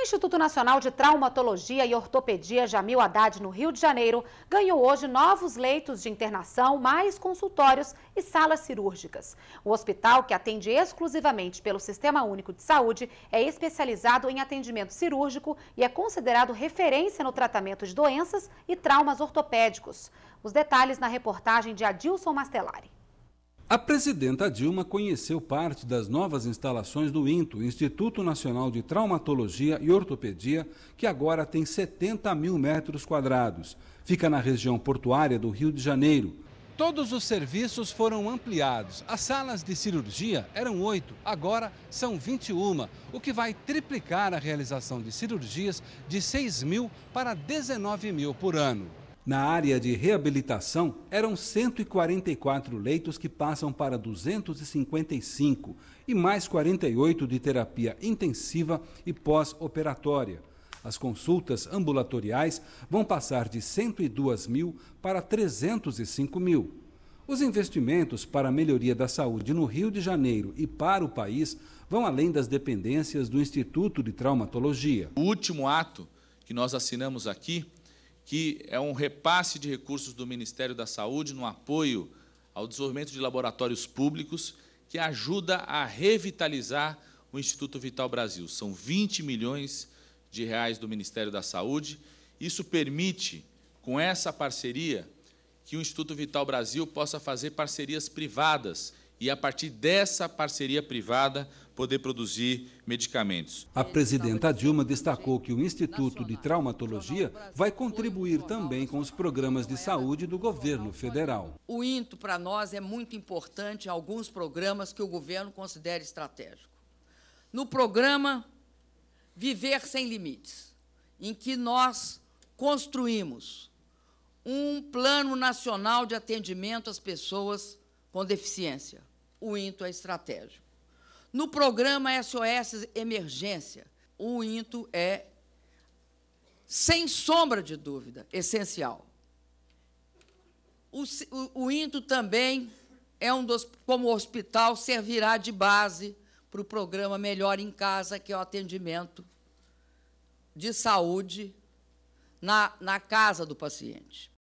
O Instituto Nacional de Traumatologia e Ortopedia Jamil Haddad, no Rio de Janeiro, ganhou hoje novos leitos de internação, mais consultórios e salas cirúrgicas. O hospital, que atende exclusivamente pelo Sistema Único de Saúde, é especializado em atendimento cirúrgico e é considerado referência no tratamento de doenças e traumas ortopédicos. Os detalhes na reportagem de Adilson Mastelari. A presidenta Dilma conheceu parte das novas instalações do INTO, Instituto Nacional de Traumatologia e Ortopedia, que agora tem 70 mil metros quadrados. Fica na região portuária do Rio de Janeiro. Todos os serviços foram ampliados. As salas de cirurgia eram oito, agora são 21, o que vai triplicar a realização de cirurgias de 6 mil para 19 mil por ano. Na área de reabilitação, eram 144 leitos que passam para 255 e mais 48 de terapia intensiva e pós-operatória. As consultas ambulatoriais vão passar de 102 mil para 305 mil. Os investimentos para a melhoria da saúde no Rio de Janeiro e para o país vão além das dependências do Instituto de Traumatologia. O último ato que nós assinamos aqui que é um repasse de recursos do Ministério da Saúde no apoio ao desenvolvimento de laboratórios públicos, que ajuda a revitalizar o Instituto Vital Brasil. São 20 milhões de reais do Ministério da Saúde. Isso permite, com essa parceria, que o Instituto Vital Brasil possa fazer parcerias privadas e, a partir dessa parceria privada, poder produzir medicamentos. A presidenta Dilma destacou que o Instituto de Traumatologia vai contribuir também com os programas de saúde do governo federal. O INTO, para nós, é muito importante em alguns programas que o governo considera estratégico. No programa Viver Sem Limites, em que nós construímos um plano nacional de atendimento às pessoas com deficiência o INTO é estratégico. No programa SOS Emergência, o INTO é, sem sombra de dúvida, essencial. O, o, o INTO também é um dos, como hospital, servirá de base para o programa Melhor em Casa, que é o atendimento de saúde na, na casa do paciente.